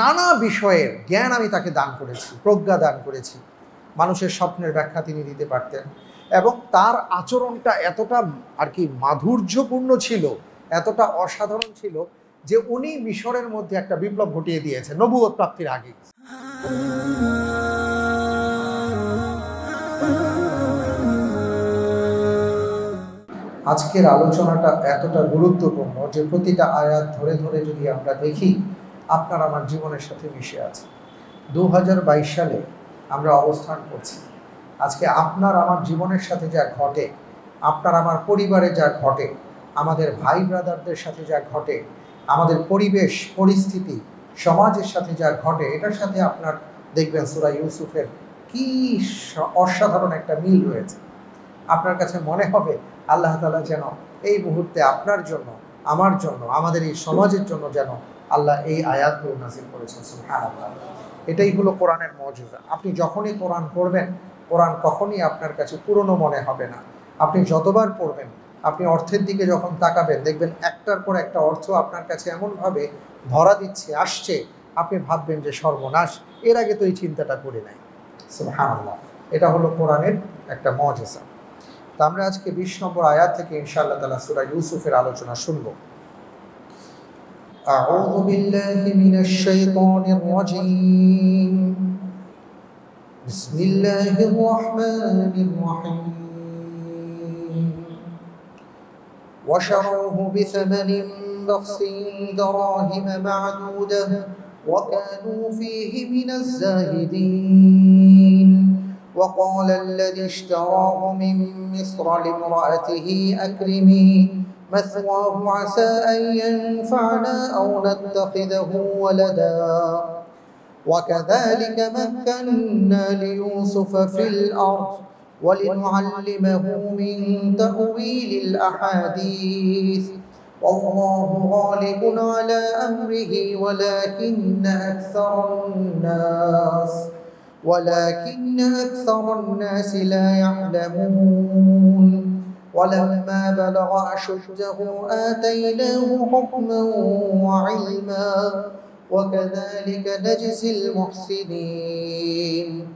নানা বিষয়ের জ্ঞান আমি তাকে দান করেছি প্রজ্ঞা দান করেছি মানুষের স্বপ্নের ব্যাখ্যা তিনি দিতে পারতেন এবং তার আচরণটা এতটা আর কি মাধুর্যপূর্ণ ছিল এতটা অসাধারণ ছিল যে উনি মিশরের মধ্যে একটা বিপ্লব ঘটিয়ে দিয়েছে নবুয় প্রাপ্তির আগে আজকের আলোচনাটা এতটা গুরুত্বপূর্ণ যে প্রতিটা আয়াত ধরে ধরে যদি আমরা দেখি আপনার আমার জীবনের সাথে মিশে আছে দু সালে আমরা অবস্থান করছি আজকে আপনার আমার জীবনের সাথে যা ঘটে আপনার আমার পরিবারে যা ঘটে আমাদের ভাই ব্রাদারদের সাথে যা ঘটে আমাদের পরিবেশ পরিস্থিতি সমাজের সাথে যা ঘটে এটার সাথে আপনার দেখবেন সুরা ইউসুফের কি অসাধারণ একটা মিল রয়েছে আপনার কাছে মনে হবে আল্লাহ তালা যেন এই মুহূর্তে আপনার জন্য আমার জন্য আমাদের এই সমাজের জন্য যেন আল্লাহ এই আয়াতগুলো নাজিল করেছেন সুলহান এটাই হলো কোরআনের মর্যাদা আপনি যখনই কোরআন পড়বেন কোরআন কখনই আপনার কাছে পুরনো মনে হবে না আপনি যতবার পড়বেন আপনি অর্থের দিকে যখন তাকাবেন দেখবেন একটার পর একটা অর্থ আপনার কাছে এমনভাবে ধরা দিচ্ছে আসছে আপনি ভাববেন যে সর্বনাশ এর আগে তো এই চিন্তাটা করে নাই আল্লাহ এটা হলো কোরআনের একটা মজেসা তা আমরা আজকে বিশ নম্বর আয়াত থেকে ইনশাআল্লাহ তালা সুরা ইউসুফের আলোচনা শুনবো أعوذ بالله من الشيطان الرجيم بسم الله الرحمن الرحيم وشروه بثمن بخس دراهم معدودة وكانوا فيه من الزاهدين وقال الذي اشتراه من مصر لامرأته أكرمي مثواه عسى أن ينفعنا أو نتخذه ولدا وكذلك مكنا ليوسف في الأرض ولنعلمه من تأويل الأحاديث والله غالب على أمره ولكن أكثر الناس ولكن أكثر الناس لا يعلمون ولما بلغ أشده آتيناه حكما وعلما وكذلك نجزي المحسنين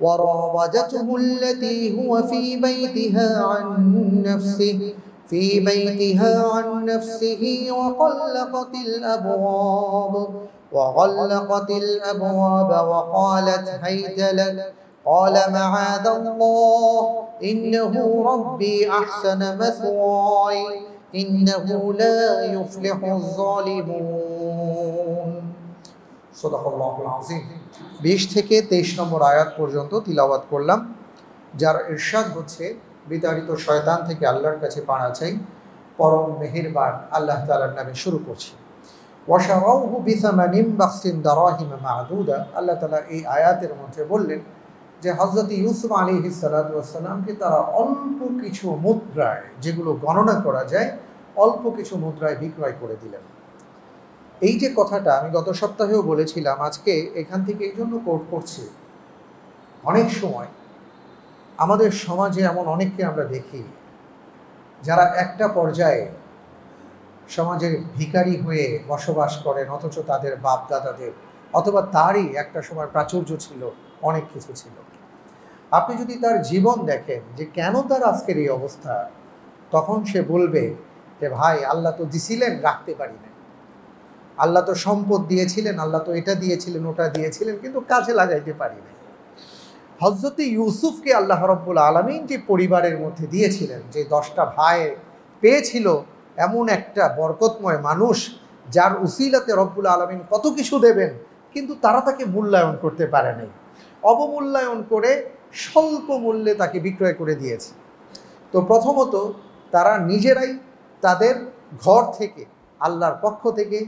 وراودته التي هو في بيتها عن نفسه في بيتها عن نفسه وغلقت الأبواب وغلقت الأبواب وقالت هيت لك قال معاذ الله إنه ربي أحسن مثواي إنه لا يفلح الظالمون صدق الله العظيم বিশ থেকে তেইশ নম্বর আয়াত পর্যন্ত তিলাওয়াত করলাম যার ইরশাদ হচ্ছে বিতাড়িত শয়তান থেকে আল্লাহর কাছে পানা চাই পরম মেহেরবান আল্লাহ তালার নামে শুরু করছি বিসামা বিসামানিম বাক্সিন দারাহিমা মাহদুদা আল্লাহ তালা এই আয়াতের মধ্যে বললেন যে হজরত ইউসুফ আলী হিসালাতামকে তারা অল্প কিছু মুদ্রায় যেগুলো গণনা করা যায় অল্প কিছু মুদ্রায় বিক্রয় করে দিলেন এই যে কথাটা আমি গত সপ্তাহেও বলেছিলাম আজকে এখান থেকে এই জন্য কোর্ট করছি অনেক সময় আমাদের সমাজে এমন অনেককে আমরা দেখি যারা একটা পর্যায়ে সমাজের ভিকারি হয়ে বসবাস করেন অথচ তাদের বাপ দাদাদের অথবা তারই একটা সময় প্রাচুর্য ছিল অনেক কিছু ছিল আপনি যদি তার জীবন দেখেন যে কেন তার আজকের এই অবস্থা তখন সে বলবে যে ভাই আল্লাহ তো দিছিলেন রাখতে পারি না আল্লাহ তো সম্পদ দিয়েছিলেন আল্লাহ তো এটা দিয়েছিলেন ওটা দিয়েছিলেন কিন্তু কাজে লাগাইতে পারি না হজরত ইউসুফকে আল্লাহ রব্বুল আলমিন যে পরিবারের মধ্যে দিয়েছিলেন যে দশটা ভাই পেয়েছিল এমন একটা বরকতময় মানুষ যার উসিলাতে রব্বুল আলমিন কত কিছু দেবেন কিন্তু তারা তাকে মূল্যায়ন করতে পারেনি অবমূল্যায়ন করে স্বল্প মূল্যে তাকে বিক্রয় করে দিয়েছে তো প্রথমত তারা নিজেরাই তাদের ঘর থেকে আল্লাহর পক্ষ থেকে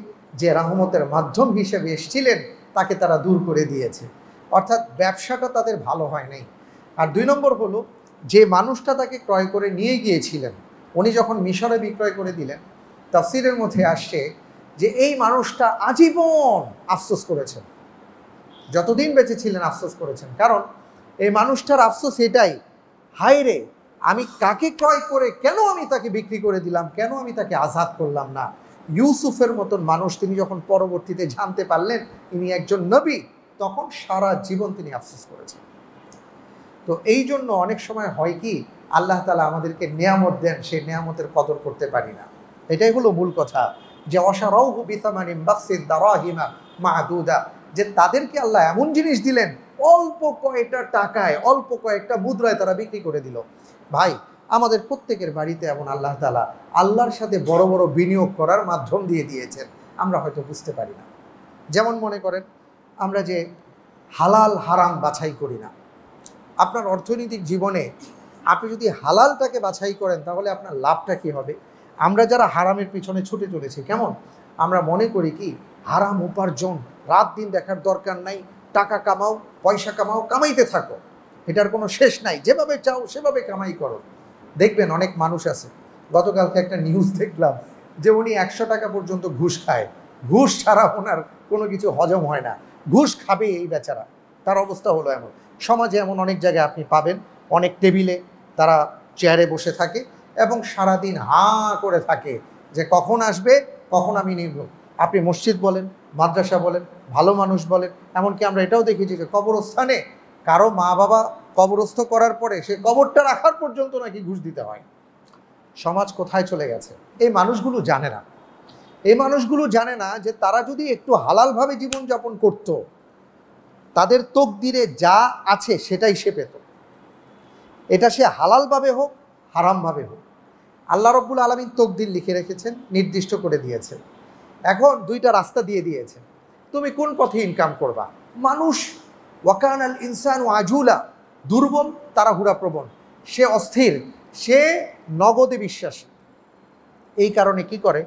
যে রাহমতের মাধ্যম হিসেবে এসছিলেন তাকে তারা দূর করে দিয়েছে অর্থাৎ ব্যবসাটা তাদের ভালো হয় নাই আর দুই নম্বর হলো যে মানুষটা তাকে ক্রয় করে নিয়ে গিয়েছিলেন উনি যখন মিশরে বিক্রয় করে দিলেন তাফসিরের মধ্যে আসছে যে এই মানুষটা আজীবন আফসোস করেছেন যতদিন বেঁচে ছিলেন আফসোস করেছেন কারণ এই মানুষটার আফসোস এটাই হায় রে আমি কাকে ক্রয় করে কেন আমি তাকে বিক্রি করে দিলাম কেন আমি তাকে আজাদ করলাম না ইউসুফের মতন মানুষ তিনি যখন পরবর্তীতে জানতে পারলেন ইনি একজন নবী তখন সারা জীবন তিনি আফসোস করেছেন তো এই জন্য অনেক সময় হয় কি আল্লাহ তালা আমাদেরকে নিয়ামত দেন সেই নিয়ামতের কদর করতে পারি না এটাই হলো মূল কথা যে অসারৌ বিসামানিম বাক্সিদ দারাহিমা মাহাদুদা যে তাদেরকে আল্লাহ এমন জিনিস দিলেন অল্প কয়েকটা টাকায় অল্প কয়েকটা মুদ্রায় তারা বিক্রি করে দিল ভাই আমাদের প্রত্যেকের বাড়িতে এমন আল্লাহ তালা আল্লাহর সাথে বড় বড় বিনিয়োগ করার মাধ্যম দিয়ে দিয়েছেন আমরা হয়তো বুঝতে পারি না যেমন মনে করেন আমরা যে হালাল হারাম বাছাই করি না আপনার অর্থনৈতিক জীবনে আপনি যদি হালালটাকে বাছাই করেন তাহলে আপনার লাভটা কি হবে আমরা যারা হারামের পিছনে ছুটে চলেছি কেমন আমরা মনে করি কি হারাম উপার্জন রাত দিন দেখার দরকার নাই টাকা কামাও পয়সা কামাও কামাইতে থাকো এটার কোনো শেষ নাই যেভাবে চাও সেভাবে কামাই করো দেখবেন অনেক মানুষ আছে গতকালকে একটা নিউজ দেখলাম যে উনি একশো টাকা পর্যন্ত ঘুষ খায় ঘুষ ছাড়া ওনার কোনো কিছু হজম হয় না ঘুষ খাবে এই বেচারা তার অবস্থা হলো এমন সমাজে এমন অনেক জায়গায় আপনি পাবেন অনেক টেবিলে তারা চেয়ারে বসে থাকে এবং সারাদিন হাঁ করে থাকে যে কখন আসবে কখন আমি নির্ভর আপনি মসজিদ বলেন মাদ্রাসা বলেন ভালো মানুষ বলেন এমনকি আমরা এটাও দেখেছি যে কবরস্থানে কারো মা বাবা কবরস্থ করার পরে সে কবরটা রাখার পর্যন্ত নাকি ঘুষ দিতে হয় সমাজ কোথায় চলে গেছে এই মানুষগুলো জানে না এই মানুষগুলো জানে না যে তারা যদি একটু হালালভাবে জীবনযাপন করত তাদের তকদিরে যা আছে সেটাই সে পেত এটা সে হালালভাবে হোক হারামভাবে হোক আল্লাহ রব্বুল আলমিন দিন লিখে রেখেছেন নির্দিষ্ট করে দিয়েছেন এখন দুইটা রাস্তা দিয়ে দিয়েছে তুমি কোন পথে ইনকাম করবা মানুষ ওয়াকান আল ইনসান ও আজুলা দুর্বল তাড়াহুড়া প্রবণ সে অস্থির সে নগদে বিশ্বাসী এই কারণে কি করে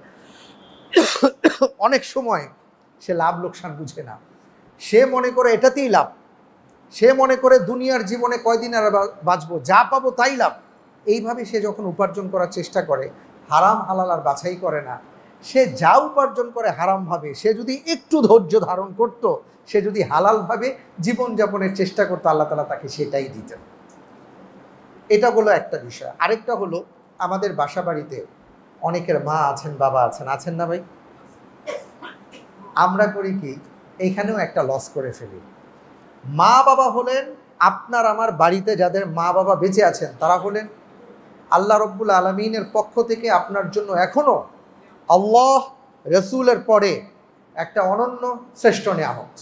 অনেক সময় সে লাভ লোকসান বুঝে না সে মনে করে এটাতেই লাভ সে মনে করে দুনিয়ার জীবনে কয়দিন আর বাঁচবো যা পাবো তাই লাভ এইভাবে সে যখন উপার্জন করার চেষ্টা করে হারাম হালাল আর বাছাই করে না সে যা উপার্জন করে হারামভাবে সে যদি একটু ধৈর্য ধারণ করত সে যদি হালালভাবে জীবনযাপনের চেষ্টা করতো আল্লাহ তালা তাকে সেটাই দিতেন এটা হলো একটা বিষয় আরেকটা হলো আমাদের বাসা বাড়িতে অনেকের মা আছেন বাবা আছেন আছেন না ভাই আমরা করি কি এইখানেও একটা লস করে ফেলি মা বাবা হলেন আপনার আমার বাড়িতে যাদের মা বাবা বেঁচে আছেন তারা হলেন আল্লাহ রব্বুল আলমিনের পক্ষ থেকে আপনার জন্য এখনও আল্লাহ রসুলের পরে একটা অনন্য শ্রেষ্ঠ নেয়ামত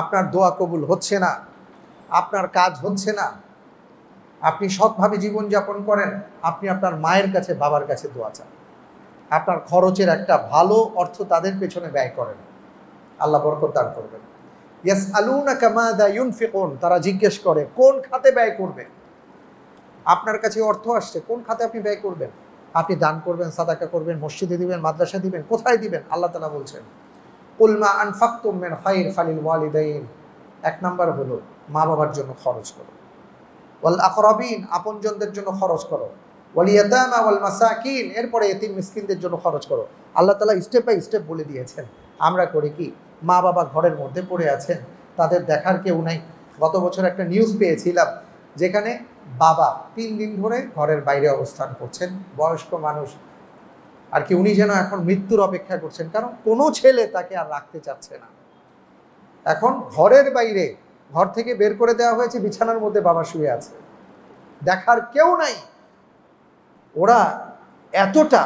আপনার দোয়া কবুল হচ্ছে না আপনার কাজ হচ্ছে না আপনি সৎভাবে জীবনযাপন করেন আপনি আপনার মায়ের কাছে বাবার কাছে দোয়া চান আপনার খরচের একটা ভালো অর্থ তাদের পেছনে ব্যয় করেন আল্লাহ বরকত দান করবেন ইয়াস আলুনা কামাদা ইউনফিকুন তারা জিজ্ঞেস করে কোন খাতে ব্যয় করবে আপনার কাছে অর্থ আসছে কোন খাতে আপনি ব্যয় করবেন আপনি দান করবেন সাদাকা করবেন মসজিদে দিবেন মাদ্রাসা দিবেন কোথায় দিবেন আল্লাহ তালা বলছেন উলমা আনফাক্তুমেন হাইর ফালিল ওয়ালিদাইন এক নম্বর হলো মা বাবার জন্য খরচ করো ওয়াল আকরবিন আপনজনদের জন্য খরচ করো ওয়ালিয়াদামা ওয়াল মাসাকিন এরপরে এতিম মিসকিনদের জন্য খরচ করো আল্লাহ তালা স্টেপ বাই স্টেপ বলে দিয়েছেন আমরা করি কি মা বাবা ঘরের মধ্যে পড়ে আছেন তাদের দেখার কেউ নাই গত বছর একটা নিউজ পেয়েছিলাম যেখানে বাবা তিন দিন ধরে ঘরের বাইরে অবস্থান করছেন বয়স্ক মানুষ আর কি উনি যেন এখন মৃত্যুর অপেক্ষা করছেন কারণ কোনো ছেলে তাকে আর রাখতে চাচ্ছে না এখন ঘরের বাইরে ঘর থেকে বের করে দেওয়া হয়েছে বিছানার মধ্যে বাবা শুয়ে আছে দেখার কেউ নাই ওরা এতটা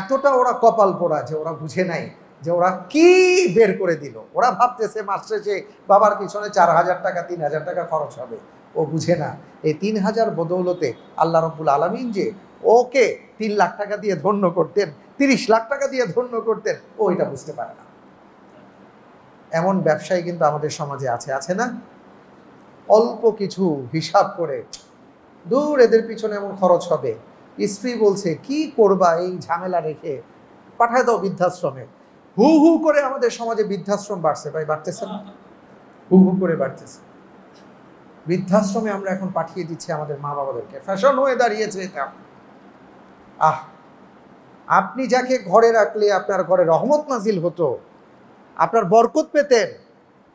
এতটা ওরা কপাল পোড়া যে ওরা বুঝে নাই যে ওরা কি বের করে দিল ওরা ভাবতেছে মাস শেষে বাবার পিছনে চার হাজার টাকা তিন হাজার টাকা খরচ হবে ও বুঝে না এই তিন হাজার বদৌলতে আল্লাহ রব্বুল আলমিন যে ওকে তিন লাখ টাকা দিয়ে ধন্য করতেন তিরিশ লাখ টাকা দিয়ে ধন্য করতেন ও এটা বুঝতে পারে না এমন ব্যবসায়ী কিন্তু আমাদের সমাজে আছে আছে না অল্প কিছু হিসাব করে দূর এদের পিছনে এমন খরচ হবে স্ত্রী বলছে কি করবা এই ঝামেলা রেখে পাঠায় দাও বৃদ্ধাশ্রমে হু হু করে আমাদের সমাজে বৃদ্ধাশ্রম বাড়ছে ভাই বাড়তেছে না হু হু করে বাড়তেছে বৃদ্ধাশ্রমে আমরা এখন পাঠিয়ে দিচ্ছি আমাদের মা বাবাদেরকে ফ্যাশন হয়ে দাঁড়িয়েছে এটা আহ আপনি যাকে ঘরে রাখলে আপনার ঘরে রহমত নাজিল হতো আপনার বরকত পেতেন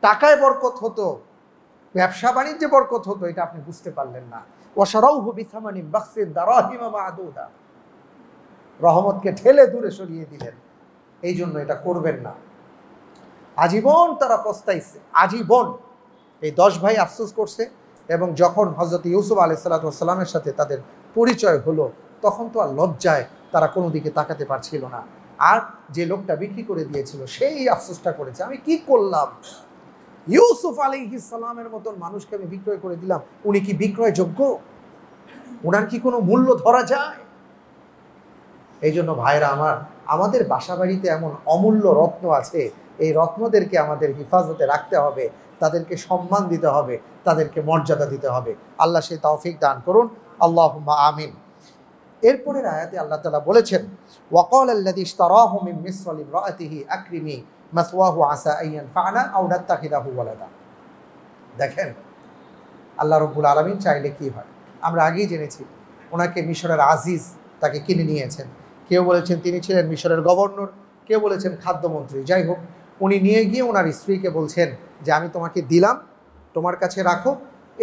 টাকায় বরকত হতো ব্যবসা বাণিজ্যে বরকত হতো এটা আপনি বুঝতে পারলেন না রহমতকে ঠেলে দূরে সরিয়ে দিলেন এই জন্য এটা করবেন না আজীবন তারা পস্তাইছে আজীবন এই দশ ভাই আফসোস করছে এবং যখন হজরত ইউসুফ আলাইসাল্লাতামের সাথে তাদের পরিচয় হলো তখন তো আর লজ্জায় তারা কোনো দিকে তাকাতে পারছিল না আর যে লোকটা বিক্রি করে দিয়েছিল সেই আফসোসটা করেছে আমি কি করলাম ইউসুফ আলী ইসালামের মতন মানুষকে আমি বিক্রয় করে দিলাম উনি কি বিক্রয়যোগ্য ওনার কি কোনো মূল্য ধরা যায় এই জন্য ভাইরা আমার আমাদের বাসা বাড়িতে এমন অমূল্য রত্ন আছে এই রত্নদেরকে আমাদের হেফাজতে রাখতে হবে তাদেরকে সম্মান দিতে হবে তাদেরকে মর্যাদা দিতে হবে আল্লাহ সেই তৌফিক দান করুন আল্লাহ আমিন এরপরের আয়াতে আল্লাহ তালা বলেছেন ওয়াকল মাসওয়াহু আসা দেখেন আল্লাহ রব্বুল আলমিন চাইলে কি হয় আমরা আগেই জেনেছি ওনাকে মিশরের আজিজ তাকে কিনে নিয়েছেন কেউ বলেছেন তিনি ছিলেন মিশরের গভর্নর কেউ বলেছেন খাদ্যমন্ত্রী যাই হোক উনি নিয়ে গিয়ে ওনার স্ত্রীকে বলছেন যে আমি তোমাকে দিলাম তোমার কাছে রাখো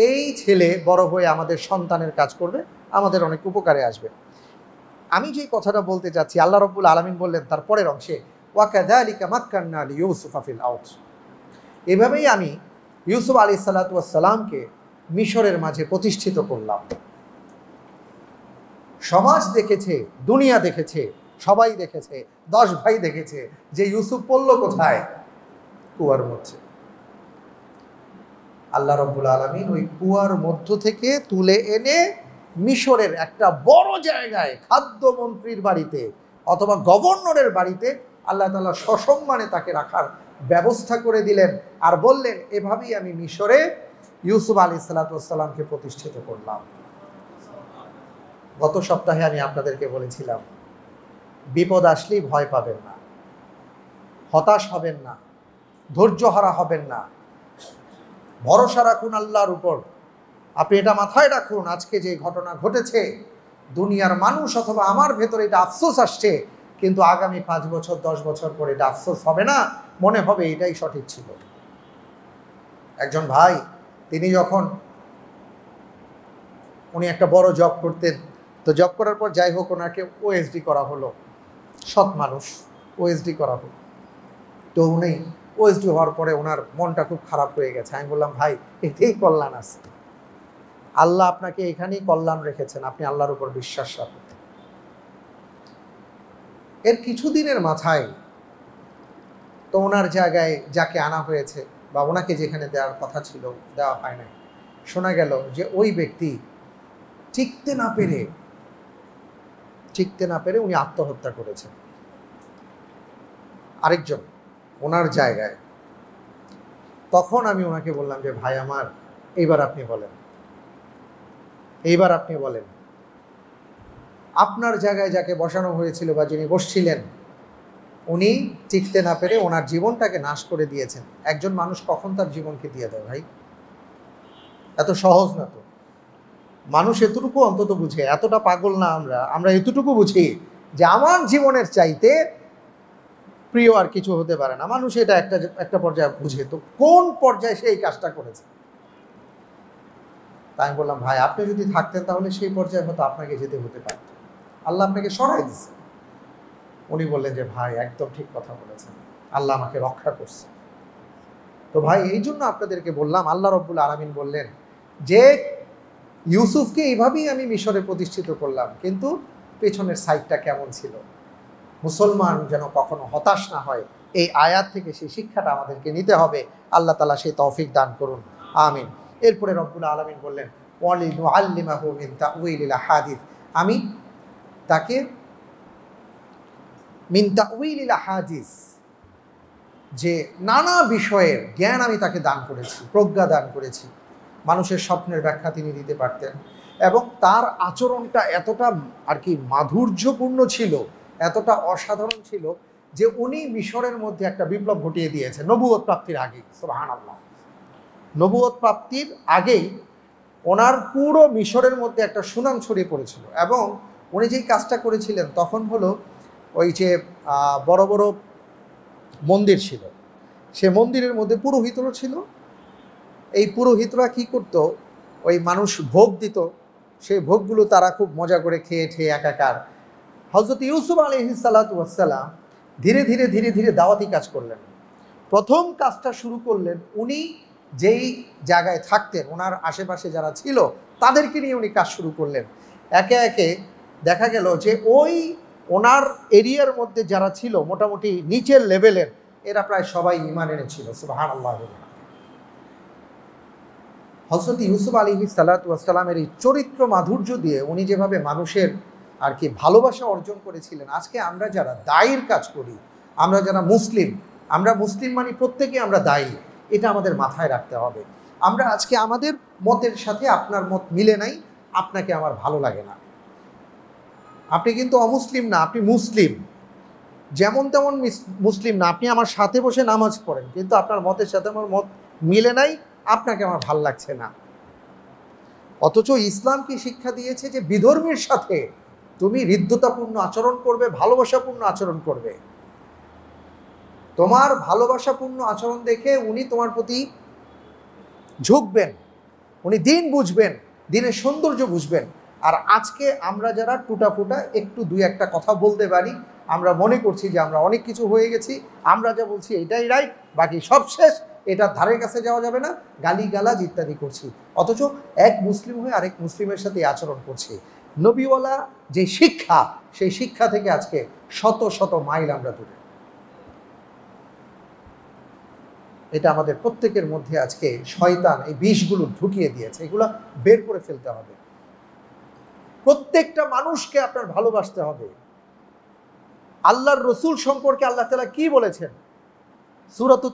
এই ছেলে বড় হয়ে আমাদের সন্তানের কাজ করবে আমাদের অনেক উপকারে আসবে আমি যে কথাটা বলতে যাচ্ছি আল্লাহ রব্বুল আলমিন বললেন তার পরের অংশে ওয়াকাদা মাক্কান্না আলী ইউসুফাফিল আউট এভাবেই আমি ইউসুফ আলী সালাতামকে মিশরের মাঝে প্রতিষ্ঠিত করলাম সমাজ দেখেছে দুনিয়া দেখেছে সবাই দেখেছে দশ ভাই দেখেছে যে ইউসুফ পড়ল কোথায় কুয়ার মধ্যে আল্লাহ রব্বুল আলমিন ওই কুয়ার মধ্য থেকে তুলে এনে মিশরের একটা বড় জায়গায় খাদ্যমন্ত্রীর বাড়িতে অথবা গভর্নরের বাড়িতে আল্লাহ তালা সসম্মানে তাকে রাখার ব্যবস্থা করে দিলেন আর বললেন এভাবেই আমি মিশরে ইউসুফ আলী সালাতামকে প্রতিষ্ঠিত করলাম গত সপ্তাহে আমি আপনাদেরকে বলেছিলাম বিপদ আসলেই ভয় পাবেন না হতাশ হবেন না ধৈর্যহারা হবেন না ভরসা রাখুন আল্লাহর উপর আপনি এটা মাথায় রাখুন আজকে যে ঘটনা ঘটেছে দুনিয়ার মানুষ অথবা আমার ভেতরে এটা আফসোস আসছে কিন্তু আগামী পাঁচ বছর দশ বছর পরে এটা আফসোস হবে না মনে হবে এটাই সঠিক ছিল একজন ভাই তিনি যখন উনি একটা বড় জব করতেন তো জব করার পর যাই হোক ওনাকে ওএসডি করা হলো সৎ মানুষ ওএসডি করাবো তো উনি ওএসডি হওয়ার পরে ওনার মনটা খুব খারাপ হয়ে গেছে আমি বললাম ভাই এতেই কল্যাণ আছে আল্লাহ আপনাকে এখানেই কল্যাণ রেখেছেন আপনি আল্লাহর উপর বিশ্বাস রাখুন এর কিছুদিনের মাথায় তো ওনার জায়গায় যাকে আনা হয়েছে বা ওনাকে যেখানে দেওয়ার কথা ছিল দেওয়া হয় নাই শোনা গেল যে ওই ব্যক্তি টিকতে না পেরে টিকতে না পেরে উনি আত্মহত্যা করেছেন আরেকজন ওনার জায়গায় তখন আমি ওনাকে বললাম যে ভাই আমার এইবার আপনি বলেন এইবার আপনি বলেন আপনার জায়গায় যাকে বসানো হয়েছিল বা যিনি বসছিলেন উনি টিকতে না পেরে ওনার জীবনটাকে নাশ করে দিয়েছেন একজন মানুষ কখন তার জীবনকে দিয়ে দেয় ভাই এত সহজ না তো মানুষ এতটুকু অন্তত বুঝে এতটা পাগল না আমরা আমরা এতটুকু বুঝি যে আমার জীবনের চাইতে প্রিয় আর কিছু হতে পারে না মানুষ এটা একটা একটা পর্যায়ে বুঝে তো কোন পর্যায়ে সে এই কাজটা করেছে তাই আমি বললাম ভাই আপনি যদি থাকতেন তাহলে সেই পর্যায়ে হয়তো আপনাকে যেতে হতে পারত আল্লাহ আপনাকে সরাই দিচ্ছে উনি বললেন যে ভাই একদম ঠিক কথা বলেছেন আল্লাহ আমাকে রক্ষা করছে তো ভাই এই জন্য আপনাদেরকে বললাম আল্লাহ রব্বুল আলমিন বললেন যে ইউসুফকে এইভাবেই আমি মিশরে প্রতিষ্ঠিত করলাম কিন্তু পেছনের সাইডটা কেমন ছিল মুসলমান যেন কখনো হতাশ না হয় এই আয়াত থেকে সেই শিক্ষাটা আমাদেরকে নিতে হবে আল্লাহ তালা সেই তৌফিক দান করুন আমিন এরপরে রব্বুল আলমিন বললেন নু হাদিস আমি তাকে মিন্তা উইলিলা হাদিস যে নানা বিষয়ের জ্ঞান আমি তাকে দান করেছি প্রজ্ঞা দান করেছি মানুষের স্বপ্নের ব্যাখ্যা তিনি দিতে পারতেন এবং তার আচরণটা এতটা আর কি মাধুর্যপূর্ণ ছিল এতটা অসাধারণ ছিল যে উনি মিশরের মধ্যে একটা বিপ্লব ঘটিয়ে দিয়েছে নবুয়ত প্রাপ্তির আগে সোহান আল্লাহ নবুয়ত প্রাপ্তির আগেই ওনার পুরো মিশরের মধ্যে একটা সুনাম ছড়িয়ে পড়েছিল এবং উনি যেই কাজটা করেছিলেন তখন হলো ওই যে বড় বড় মন্দির ছিল সে মন্দিরের মধ্যে পুরোহিতরও ছিল এই পুরোহিতরা কি করত ওই মানুষ ভোগ দিত সেই ভোগগুলো তারা খুব মজা করে খেয়ে খেয়ে একাকার হজরত ইউসুফ আলহি সালাতাম ধীরে ধীরে ধীরে ধীরে দাওয়াতি কাজ করলেন প্রথম কাজটা শুরু করলেন উনি যেই জায়গায় থাকতেন ওনার আশেপাশে যারা ছিল তাদেরকে নিয়ে উনি কাজ শুরু করলেন একে একে দেখা গেল যে ওই ওনার এরিয়ার মধ্যে যারা ছিল মোটামুটি নিচের লেভেলের এরা প্রায় সবাই ইমান এনেছিল সুবাহ আল্লাহ হজরত ইউসুফ আলী সালাতামের এই চরিত্র মাধুর্য দিয়ে উনি যেভাবে মানুষের আর কি ভালোবাসা অর্জন করেছিলেন আজকে আমরা যারা দায়ের কাজ করি আমরা যারা মুসলিম আমরা মুসলিম মানে প্রত্যেকে আমরা দায়ী এটা আমাদের মাথায় রাখতে হবে আমরা আজকে আমাদের মতের সাথে আপনার মত মিলে নাই আপনাকে আমার ভালো লাগে না আপনি কিন্তু অমুসলিম না আপনি মুসলিম যেমন তেমন মুসলিম না আপনি আমার সাথে বসে নামাজ পড়েন কিন্তু আপনার মতের সাথে আমার মত মিলে নাই আপনাকে আমার ভাল লাগছে না অথচ ইসলাম কি শিক্ষা দিয়েছে যে বিধর্মীর সাথে তুমি হৃদ্যতাপূর্ণ আচরণ করবে ভালোবাসাপূর্ণ আচরণ করবে তোমার ভালোবাসাপূর্ণ আচরণ দেখে উনি তোমার প্রতি ঝুঁকবেন উনি দিন বুঝবেন দিনের সৌন্দর্য বুঝবেন আর আজকে আমরা যারা টুটাফুটা একটু দুই একটা কথা বলতে পারি আমরা মনে করছি যে আমরা অনেক কিছু হয়ে গেছি আমরা যা বলছি এটাই রাইট বাকি সব শেষ এটা ধারের কাছে যাওয়া যাবে না গালি গালাজ ইত্যাদি করছি অথচ এক মুসলিম হয়ে আরেক মুসলিমের সাথে আচরণ করছি নবীওয়ালা যে শিক্ষা সেই শিক্ষা থেকে আজকে শত শত মাইল আমরা দূরে এটা আমাদের প্রত্যেকের মধ্যে আজকে শয়তান এই বিষগুলো ঢুকিয়ে দিয়েছে এগুলো বের করে ফেলতে হবে প্রত্যেকটা মানুষকে আপনার ভালোবাসতে হবে আল্লাহর রসুল সম্পর্কে আল্লাহ তালা কি বলেছেন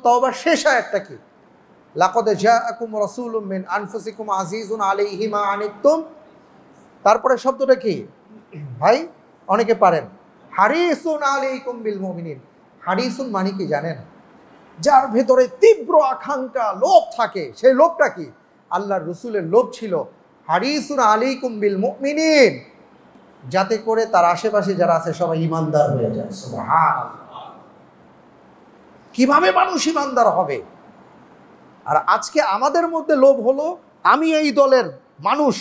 তওবার শেষ আয়াতটা কি মিন আনফুসিকুম আজিজুন তারপরে শব্দটা কি ভাই অনেকে পারেন হারিসুন বিল মুমিনিন হারিসুন মানে কি জানেন যার ভেতরে তীব্র আকাঙ্ক্ষা লোভ থাকে সেই লোভটা কি আল্লাহর রসুলের লোভ ছিল হারিসুন আলিকুম বিল মুমিনিন যাতে করে তার আশেপাশে যারা আছে সবাই ইমানদার হয়ে যায় সুবহানাল্লাহ কিভাবে মানুষ ইমানদার হবে আর আজকে আমাদের মধ্যে লোভ হলো আমি এই দলের মানুষ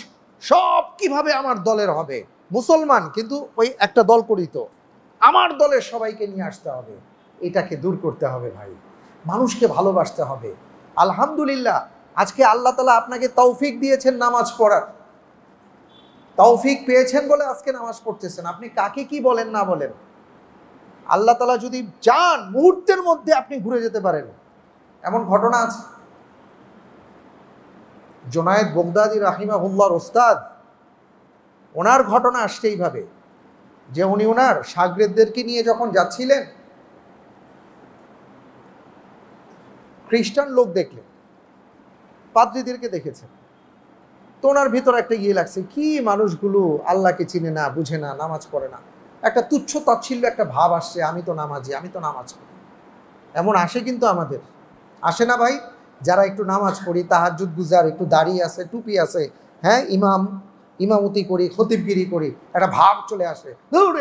সব কিভাবে আমার দলের হবে মুসলমান কিন্তু ওই একটা দল করি তো আমার দলের সবাইকে নিয়ে আসতে হবে এটাকে দূর করতে হবে ভাই মানুষকে ভালোবাসতে হবে আলহামদুলিল্লাহ আজকে আল্লাহ তালা আপনাকে তৌফিক দিয়েছেন নামাজ পড়ার তৌফিক পেয়েছেন বলে আজকে নামাজ পড়তেছেন আপনি কাকে কি বলেন না বলেন আল্লাহ তালা যদি যান মুহূর্তের মধ্যে আপনি ঘুরে যেতে পারেন এমন ঘটনা আছে জোনায়েদ বগদাদি রাহিমাহুল্লার ওস্তাদ ওনার ঘটনা আসছে এইভাবে যে উনি ওনার সাগরেদদেরকে নিয়ে যখন যাচ্ছিলেন খ্রিস্টান লোক দেখলেন পাদ্রীদেরকে দেখেছেন তো ওনার ভিতর একটা ইয়ে লাগছে কি মানুষগুলো আল্লাহকে চিনে না বুঝে না নামাজ পড়ে না একটা তুচ্ছ তাচ্ছিল্য একটা ভাব আসছে আমি তো নামাজি আমি তো নামাজ পড়ি এমন আসে কিন্তু আমাদের আসে না ভাই যারা একটু নামাজ পড়ি তাহাজুদ গুজার একটু দাঁড়িয়ে আছে টুপি আছে হ্যাঁ ইমাম ইমামতি করি খতিবগিরি করি একটা ভাব চলে আসে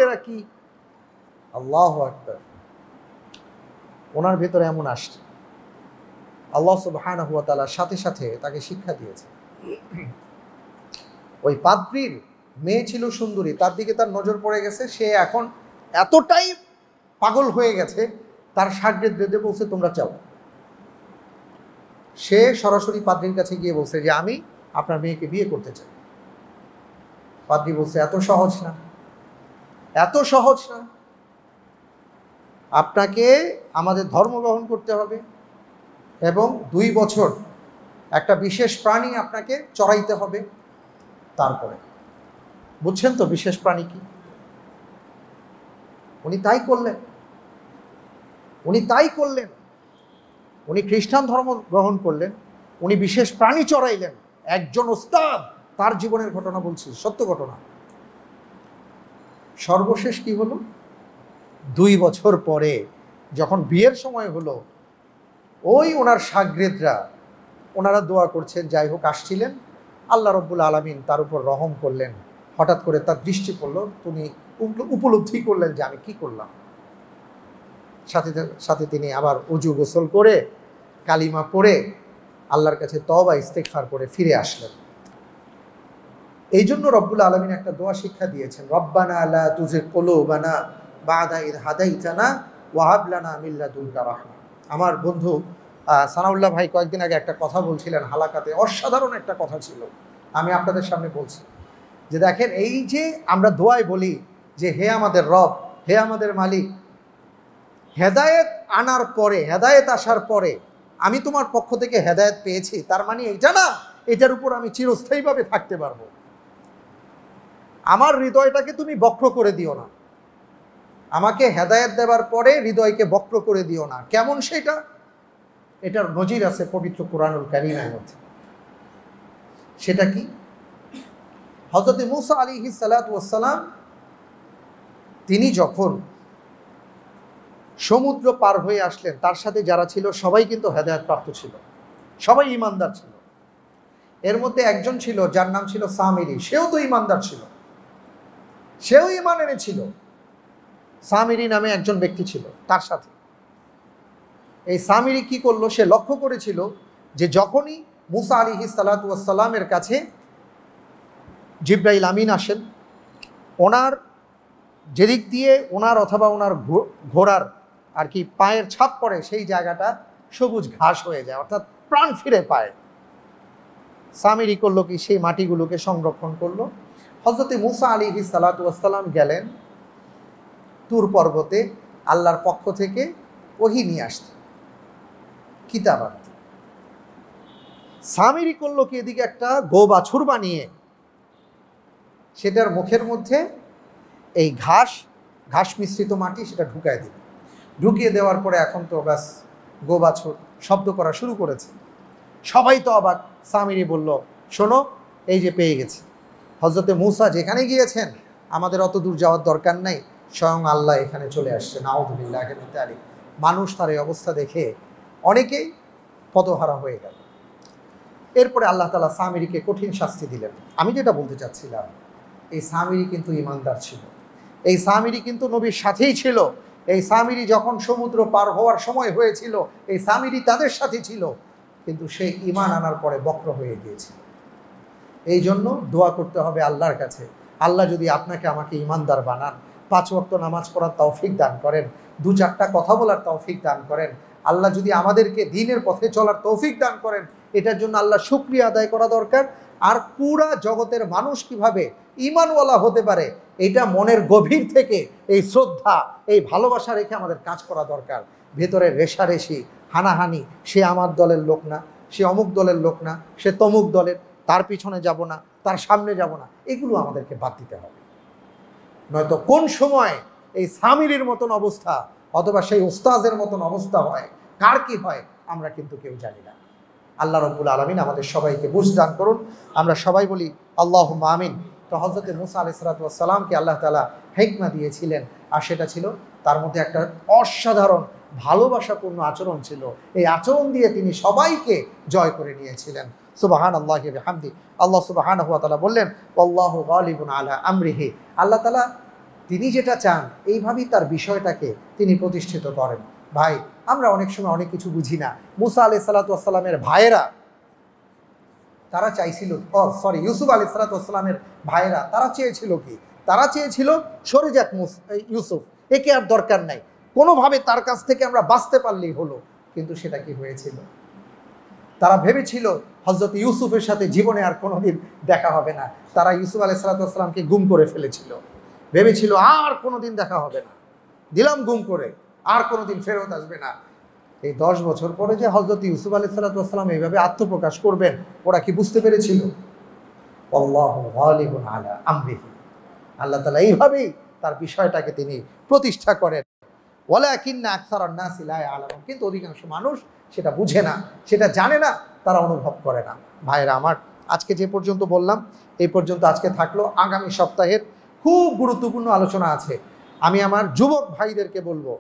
এরা কি আল্লাহ একটা ওনার ভেতরে এমন আসছে আল্লাহ সুবাহান হুয়া তালার সাথে সাথে তাকে শিক্ষা দিয়েছে ওই পাদ্রির মেয়ে ছিল সুন্দরী তার দিকে তার নজর পড়ে গেছে সে এখন এতটাই পাগল হয়ে গেছে তার সাগরেদ বেঁধে বলছে তোমরা চাও সে সরাসরি পাদ্রির কাছে গিয়ে বলছে যে আমি আপনার মেয়েকে বিয়ে করতে চাই পাদ্রি বলছে এত সহজ না এত সহজ না আপনাকে আমাদের ধর্ম গ্রহণ করতে হবে এবং দুই বছর একটা বিশেষ প্রাণী আপনাকে চড়াইতে হবে তারপরে বুঝছেন তো বিশেষ প্রাণী কি উনি তাই করলেন উনি তাই করলেন উনি খ্রিস্টান ধর্ম গ্রহণ করলেন উনি বিশেষ প্রাণী চড়াইলেন একজন ওস্তাদ তার জীবনের ঘটনা বলছি সত্য ঘটনা সর্বশেষ কি হলো দুই বছর পরে যখন বিয়ের সময় হলো ওই ওনার সাগরেদরা ওনারা দোয়া করছেন যাই হোক আসছিলেন আল্লাহ রব্বুল আলমিন তার উপর রহম করলেন হঠাৎ করে তার দৃষ্টি পড়লো তিনি উপলব্ধি করলেন যে আমি কি করলাম সাথে সাথে তিনি আবার উজু গোসল করে কালিমা পড়ে আল্লাহর কাছে তবা ইস্তেকফার করে ফিরে আসলেন এই জন্য রব্বুল আলমিন একটা দোয়া শিক্ষা দিয়েছেন রব্বানা আলা তুজে কলোবানা বাদা ইদ হাদাইতানা ওয়াহাবলানা মিল্লা দুলকা রাহমা আমার বন্ধু সানাউল্লাহ ভাই কয়েকদিন আগে একটা কথা বলছিলেন হালাকাতে অসাধারণ একটা কথা ছিল আমি আপনাদের সামনে বলছি যে দেখেন এই যে আমরা দোয়ায় বলি যে হে আমাদের রব হে আমাদের মালিক হেদায়েত আনার পরে হেদায়েত আসার পরে আমি তোমার পক্ষ থেকে হেদায়েত পেয়েছি তার মানে এইটা না এটার উপর আমি চিরস্থায়ীভাবে থাকতে পারবো আমার হৃদয়টাকে তুমি বক্র করে দিও না আমাকে হেদায়েত দেবার পরে হৃদয়কে বক্র করে দিও না কেমন সেটা এটার নজির আছে পবিত্র কোরআনুল কারিমের মধ্যে সেটা কি হজরত মুসা আলী সালাতাম তিনি যখন সমুদ্র পার হয়ে আসলেন তার সাথে যারা ছিল সবাই কিন্তু প্রাপ্ত ছিল সবাই ইমানদার ছিল এর মধ্যে একজন ছিল যার নাম ছিল সামিরি সেও তো ইমানদার ছিল সেও ইমান এনেছিল সামিরি নামে একজন ব্যক্তি ছিল তার সাথে এই সামিরি কি করলো সে লক্ষ্য করেছিল যে যখনই মুসা আলিহি সালাতামের কাছে জিব্রাইল আমিন আসেন ওনার যেদিক দিয়ে ওনার অথবা ওনার ঘোড়ার আর কি পায়ের ছাপ পড়ে সেই জায়গাটা সবুজ ঘাস হয়ে যায় অর্থাৎ প্রাণ ফিরে পায় সামিরি করলো কি সেই মাটিগুলোকে সংরক্ষণ করলো হজরত মুসা আলী হিসালাতাম গেলেন তুর পর্বতে আল্লাহর পক্ষ থেকে ওহি নিয়ে আসতে কিতাব সামিরি করলো কি এদিকে একটা গো বাছুর বানিয়ে সেটার মুখের মধ্যে এই ঘাস ঘাস মিশ্রিত মাটি সেটা ঢুকায় দিল ঢুকিয়ে দেওয়ার পরে এখন তো ব্যাস গো বাছর শব্দ করা শুরু করেছে সবাই তো অবাক সামিরি বলল শোনো এই যে পেয়ে গেছি হজরতে মুসা যেখানে গিয়েছেন আমাদের অত দূর যাওয়ার দরকার নাই স্বয়ং আল্লাহ এখানে চলে আসছে নাউদুলিল্লাহ মানুষ তার এই অবস্থা দেখে অনেকেই পদহারা হয়ে গেল এরপরে আল্লাহ তালা সামিরিকে কঠিন শাস্তি দিলেন আমি যেটা বলতে চাচ্ছিলাম এই সামিরি কিন্তু ইমানদার ছিল এই সামিরি কিন্তু নবীর সাথেই ছিল এই সামিরি যখন সমুদ্র পার হওয়ার সময় হয়েছিল এই সামিরি তাদের সাথে ছিল কিন্তু সে ইমান আনার পরে বক্র হয়ে গিয়েছিল এই জন্য দোয়া করতে হবে আল্লাহর কাছে আল্লাহ যদি আপনাকে আমাকে ইমানদার বানান পাঁচ ওয়াক্ত নামাজ পড়ার তৌফিক দান করেন দু চারটা কথা বলার তৌফিক দান করেন আল্লাহ যদি আমাদেরকে দিনের পথে চলার তৌফিক দান করেন এটার জন্য আল্লাহ শুক্রিয়া আদায় করা দরকার আর পুরা জগতের মানুষ কিভাবে ইমানওয়ালা হতে পারে এটা মনের গভীর থেকে এই শ্রদ্ধা এই ভালোবাসা রেখে আমাদের কাজ করা দরকার ভেতরে রেশারেশি হানাহানি সে আমার দলের লোক না সে অমুক দলের লোক না সে তমুক দলের তার পিছনে যাব না তার সামনে যাব না এগুলো আমাদেরকে বাদ দিতে হবে নয়তো কোন সময় এই সামিরির মতন অবস্থা অথবা সেই ওস্তাজের মতন অবস্থা হয় কার কি হয় আমরা কিন্তু কেউ জানি না আল্লাহ রব্বুল আলমিন আমাদের সবাইকে বুঝ দান করুন আমরা সবাই বলি আল্লাহ মামিন তো হজরতের মুসা আলি সালাতামকে আল্লাহ তালা হেকমা দিয়েছিলেন আর সেটা ছিল তার মধ্যে একটা অসাধারণ ভালোবাসাপূর্ণ আচরণ ছিল এই আচরণ দিয়ে তিনি সবাইকে জয় করে নিয়েছিলেন সুবাহান আল্লাহ হামদি আল্লাহ সুবাহান হুয়া তালা বললেন আল্লাহ গালিবুন আলা আমরিহে আল্লাহ তালা তিনি যেটা চান এইভাবেই তার বিষয়টাকে তিনি প্রতিষ্ঠিত করেন ভাই আমরা অনেক সময় অনেক কিছু বুঝি না মুসা আলি সালাতামের ভাইয়েরা তারা চাইছিল সরি ইউসুফ আলি সালাতামের ভাইয়েরা তারা চেয়েছিল কি তারা চেয়েছিল সরে যাক ইউসুফ একে আর দরকার নাই কোনোভাবে তার কাছ থেকে আমরা বাঁচতে পারলেই হলো কিন্তু সেটা কি হয়েছিল তারা ভেবেছিল হজরত ইউসুফের সাথে জীবনে আর কোনোদিন দেখা হবে না তারা ইউসুফ আলি সালাতামকে গুম করে ফেলেছিল ভেবেছিল আর কোনোদিন দেখা হবে না দিলাম গুম করে আর কোনো দিন ফেরত আসবে না এই দশ বছর পরে যে হজরত ইউসুফ আলি সাল্লাতাম এইভাবে আত্মপ্রকাশ করবেন ওরা কি বুঝতে পেরেছিল আলা আমরিহি আল্লাহ তালা এইভাবেই তার বিষয়টাকে তিনি প্রতিষ্ঠা করেন ওয়ালাকিন্না আকসার না সিলায় আলম কিন্তু অধিকাংশ মানুষ সেটা বুঝে না সেটা জানে না তারা অনুভব করে না ভাইরা আমার আজকে যে পর্যন্ত বললাম এই পর্যন্ত আজকে থাকলো আগামী সপ্তাহের খুব গুরুত্বপূর্ণ আলোচনা আছে আমি আমার যুবক ভাইদেরকে বলবো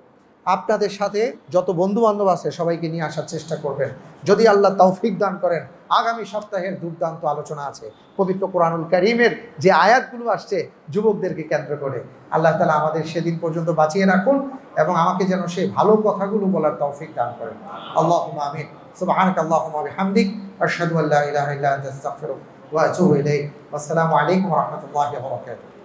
আপনাদের সাথে যত বন্ধুবান্ধব আছে সবাইকে নিয়ে আসার চেষ্টা করবেন যদি আল্লাহ তৌফিক দান করেন আগামী সপ্তাহের দুর্দান্ত আলোচনা আছে পবিত্র কোরআনুল করিমের যে আয়াতগুলো আসছে যুবকদেরকে কেন্দ্র করে আল্লাহ তালা আমাদের সেদিন পর্যন্ত বাঁচিয়ে রাখুন এবং আমাকে যেন সেই ভালো কথাগুলো বলার তৌফিক দান করেন আল্লাহ আমিন সুবাহানক আল্লাহ হামদিক আরশাদুল্লাহ ইলাহ আসসালামু আলাইকুম রহমতুল্লাহ